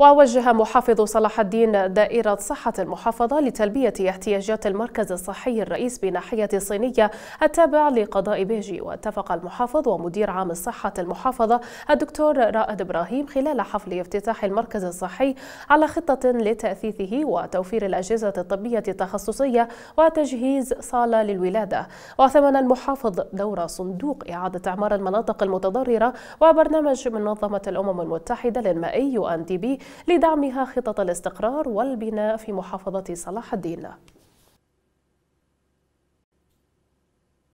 ووجه محافظ صلاح الدين دائرة صحة المحافظة لتلبية احتياجات المركز الصحي الرئيس بناحية الصينية التابع لقضاء بيجي واتفق المحافظ ومدير عام الصحة المحافظة الدكتور رائد إبراهيم خلال حفل افتتاح المركز الصحي على خطة لتأثيثه وتوفير الأجهزة الطبية التخصصية وتجهيز صالة للولادة وثمن المحافظ دور صندوق إعادة إعمار المناطق المتضررة وبرنامج منظمة الأمم المتحدة للمائي يو أن دي بي لدعمها خطط الاستقرار والبناء في محافظة صلاح الدين